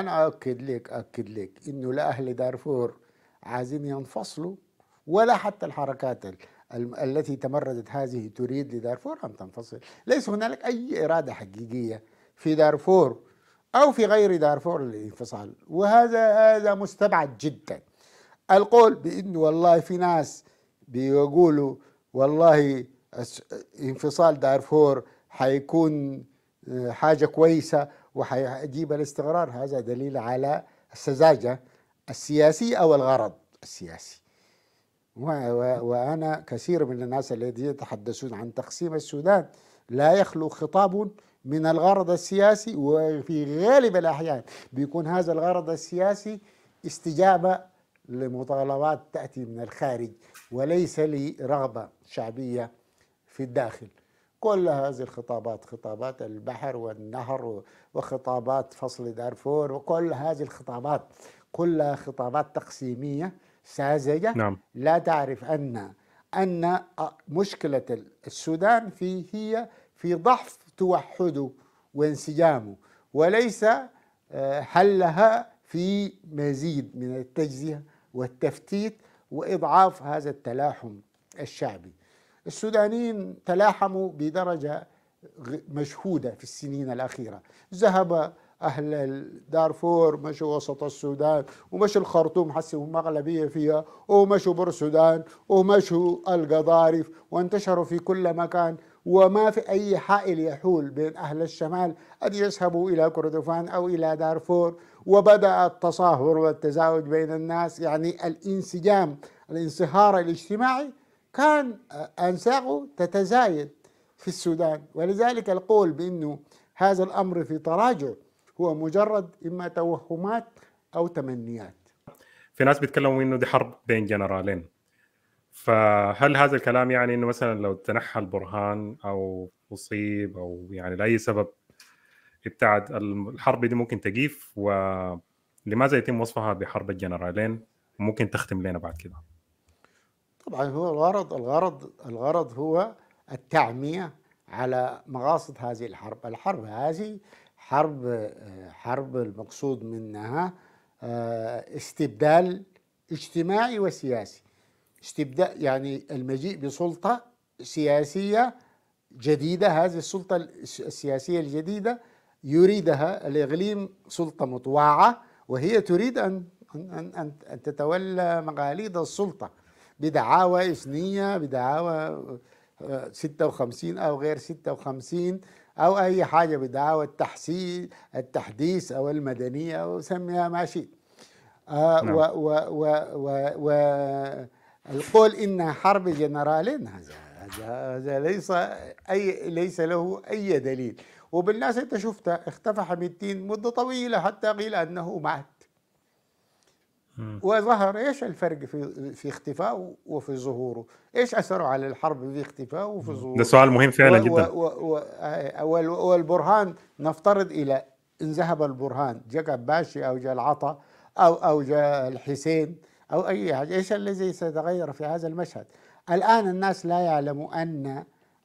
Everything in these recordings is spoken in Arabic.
أنا أؤكد لك أؤكد لك إنه لا أهل دارفور عايزين ينفصلوا ولا حتى الحركات التي تمردت هذه تريد لدارفور أن تنفصل ليس هنالك أي إرادة حقيقية في دارفور أو في غير دارفور للانفصال وهذا هذا مستبعد جدا القول بأنه والله في ناس بيقولوا والله انفصال دارفور حيكون آه، حاجة كويسة وحيجيب الاستقرار هذا دليل على السذاجة السياسية أو الغرض السياسي وأنا كثير من الناس الذين يتحدثون عن تقسيم السودان لا يخلو خطاب من الغرض السياسي وفي غالب الأحيان بيكون هذا الغرض السياسي استجابة لمطالبات تأتي من الخارج وليس لرغبة شعبية في الداخل كل هذه الخطابات خطابات البحر والنهر وخطابات فصل دارفور وكل هذه الخطابات كلها خطابات تقسيمية ساذجة نعم. لا تعرف أن أن مشكلة السودان في هي في ضعف توحده وانسجامه وليس آه، حلها في مزيد من التجزئة والتفتيت وإضعاف هذا التلاحم الشعبي السودانيين تلاحموا بدرجة مشهودة في السنين الأخيرة ذهب أهل دارفور مشوا وسط السودان ومشوا الخرطوم حسهم أغلبية فيها ومشوا بر السودان ومشوا القضارف وانتشروا في كل مكان وما في أي حائل يحول بين أهل الشمال أن يذهبوا إلى كردفان أو إلى دارفور وبدأ التصاهر والتزاوج بين الناس يعني الانسجام الانصهار الاجتماعي كان أنساقه تتزايد في السودان ولذلك القول بأنه هذا الأمر في تراجع هو مجرد إما توهمات أو تمنيات في ناس بيتكلموا انه دي حرب بين جنرالين فهل هذا الكلام يعني انه مثلا لو تنحى البرهان او اصيب او يعني لاي سبب ابتعد الحرب دي ممكن تجيف ولماذا يتم وصفها بحرب الجنرالين ممكن تختم لنا بعد كده طبعا هو الغرض الغرض الغرض هو التعمية على مقاصد هذه الحرب الحرب هذه حرب حرب المقصود منها آه، استبدال اجتماعي وسياسي استبدال يعني المجيء بسلطة سياسية جديدة هذه السلطة السياسية الجديدة يريدها الإغليم سلطة مطوعة وهي تريد أن أن أن تتولى مقاليد السلطة بدعاوى إثنية بدعاوى 56 آه، أو غير 56 أو أي حاجة بدعاوى التحسين التحديث أو المدنية أو سميها ما شيء آه نعم. و و و و و القول إنها حرب جنرالين هذا هذا ليس أي ليس له أي دليل وبالناس أنت شفتها اختفى حميد مدة طويلة حتى قيل أنه مات وظهر ايش الفرق في في اختفائه وفي ظهوره؟ ايش اثره على الحرب في اختفائه وفي ظهوره؟ ده سؤال مهم فعلا و جدا و و آه، والبرهان نفترض الى ان ذهب البرهان جاء باشي او جاء العطا او او جاء الحسين او اي حاجه، ايش الذي سيتغير في هذا المشهد؟ الان الناس لا يعلموا ان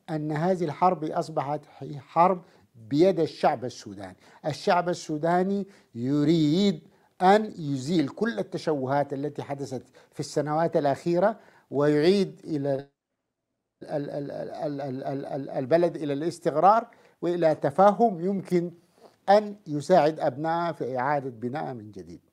ان هذه الحرب اصبحت حرب بيد الشعب السوداني، الشعب السوداني يريد أن يزيل كل التشوهات التي حدثت في السنوات الأخيرة ويعيد إلى البلد إلى الاستقرار وإلى تفاهم يمكن أن يساعد أبنائه في إعادة بناء من جديد